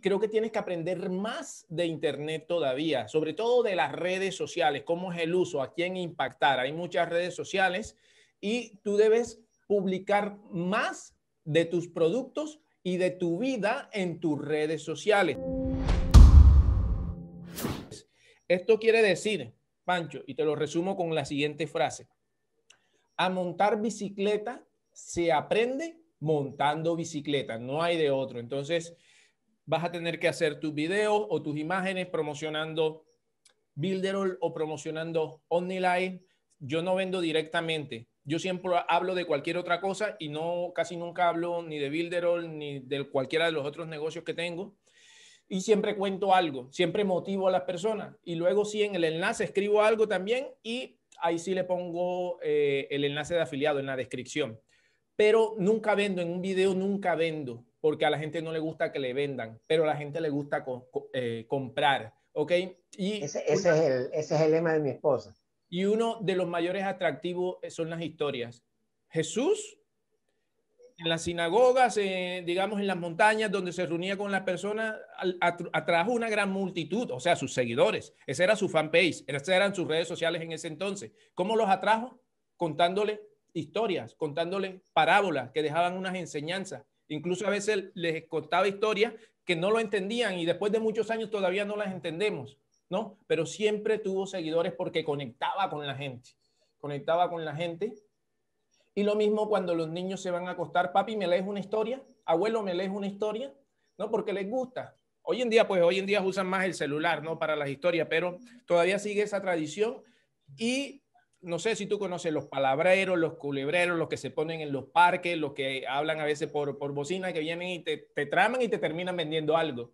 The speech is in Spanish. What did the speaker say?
creo que tienes que aprender más de Internet todavía, sobre todo de las redes sociales, cómo es el uso, a quién impactar. Hay muchas redes sociales y tú debes publicar más de tus productos y de tu vida en tus redes sociales. Esto quiere decir, Pancho, y te lo resumo con la siguiente frase. A montar bicicleta se aprende montando bicicleta, no hay de otro. Entonces, vas a tener que hacer tus videos o tus imágenes promocionando Builderall o promocionando OmniLive. Yo no vendo directamente. Yo siempre hablo de cualquier otra cosa y no casi nunca hablo ni de Builderall ni de cualquiera de los otros negocios que tengo. Y siempre cuento algo, siempre motivo a las personas. Y luego sí en el enlace escribo algo también y ahí sí le pongo eh, el enlace de afiliado en la descripción. Pero nunca vendo, en un video nunca vendo porque a la gente no le gusta que le vendan, pero a la gente le gusta eh, comprar. ¿Ok? Y ese, es el, lema de mi esposa. Y uno de los mayores atractivos eh, son las historias. Jesús en las sinagogas, eh, digamos en las montañas donde se reunía con las personas, atrajo una gran multitud, o sea, sus seguidores. Ese era su fanpage, esas eran sus redes sociales en ese entonces. ¿Cómo los atrajo? Contándole historias, contándole parábolas que dejaban unas enseñanzas. Incluso a veces les contaba historias que no lo entendían y después de muchos años todavía no las entendemos, ¿no? Pero siempre tuvo seguidores porque conectaba con la gente, conectaba con la gente. Y lo mismo cuando los niños se van a acostar, papi, ¿me lees una historia? Abuelo, ¿me lees una historia? ¿No? Porque les gusta. Hoy en día, pues hoy en día usan más el celular, ¿no? Para las historias, pero todavía sigue esa tradición y no sé si tú conoces los palabreros, los culebreros, los que se ponen en los parques, los que hablan a veces por, por bocina, que vienen y te, te traman y te terminan vendiendo algo.